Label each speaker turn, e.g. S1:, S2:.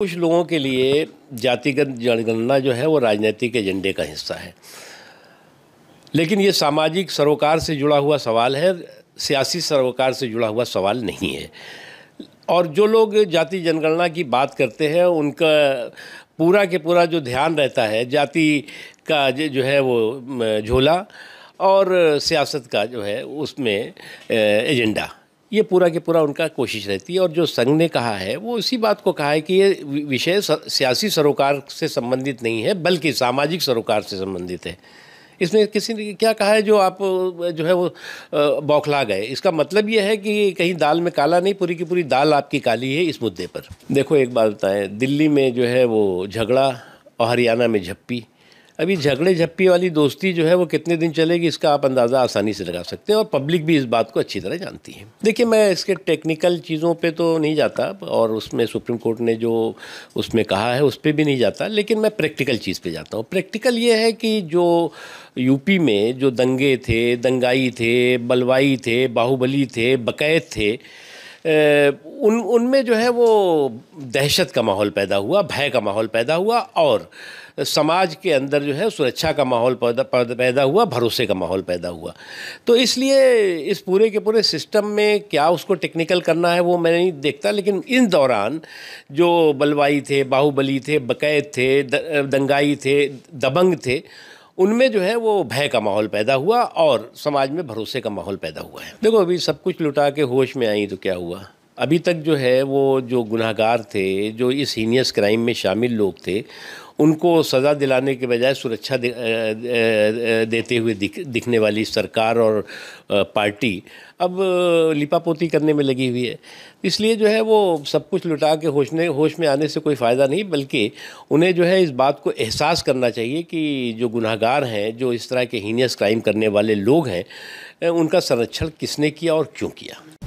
S1: कुछ लोगों के लिए जातिगत जनगणना जो है वो राजनीतिक एजेंडे का हिस्सा है लेकिन ये सामाजिक सरोकार से जुड़ा हुआ सवाल है सियासी सरोकार से जुड़ा हुआ सवाल नहीं है और जो लोग जाति जनगणना की बात करते हैं उनका पूरा के पूरा जो ध्यान रहता है जाति का जो है वो झोला और सियासत का जो है उसमें एजेंडा ये पूरा के पूरा उनका कोशिश रहती है और जो संघ ने कहा है वो इसी बात को कहा है कि ये विषय सियासी सरोकार से संबंधित नहीं है बल्कि सामाजिक सरोकार से संबंधित है इसमें किसी ने क्या कहा है जो आप जो है वो बौखला गए इसका मतलब ये है कि कहीं दाल में काला नहीं पूरी की पूरी दाल आपकी काली है इस मुद्दे पर देखो एक बात बताएं दिल्ली में जो है वो झगड़ा और हरियाणा में झप्पी अभी झगड़े झप्पी वाली दोस्ती जो है वो कितने दिन चलेगी इसका आप अंदाज़ा आसानी से लगा सकते हैं और पब्लिक भी इस बात को अच्छी तरह जानती है देखिए मैं इसके टेक्निकल चीज़ों पे तो नहीं जाता और उसमें सुप्रीम कोर्ट ने जो उसमें कहा है उस पर भी नहीं जाता लेकिन मैं प्रैक्टिकल चीज़ पर जाता हूँ प्रैक्टिकल ये है कि जो यूपी में जो दंगे थे दंगाई थे बलवाई थे बाहुबली थे बकैत थे उन उनमें जो है वो दहशत का माहौल पैदा हुआ भय का माहौल पैदा हुआ और समाज के अंदर जो है सुरक्षा का माहौल पैदा हुआ भरोसे का माहौल पैदा हुआ तो इसलिए इस पूरे के पूरे सिस्टम में क्या उसको टेक्निकल करना है वो मैं नहीं देखता लेकिन इस दौरान जो बलवाई थे बाहुबली थे बकैद थे दंगाई थे दबंग थे उनमें जो है वो भय का माहौल पैदा हुआ और समाज में भरोसे का माहौल पैदा हुआ है देखो अभी सब कुछ लुटा के होश में आई तो क्या हुआ अभी तक जो है वो जो गुनाहगार थे जो इस हीनियस क्राइम में शामिल लोग थे उनको सज़ा दिलाने के बजाय सुरक्षा दे, देते हुए दिख, दिखने वाली सरकार और पार्टी अब लिपापोती करने में लगी हुई है इसलिए जो है वो सब कुछ लुटा के होश में होश में आने से कोई फ़ायदा नहीं बल्कि उन्हें जो है इस बात को एहसास करना चाहिए कि जो गुनाहगार हैं जो इस तरह के हीनियस क्राइम करने वाले लोग हैं उनका संरक्षण किसने किया और क्यों किया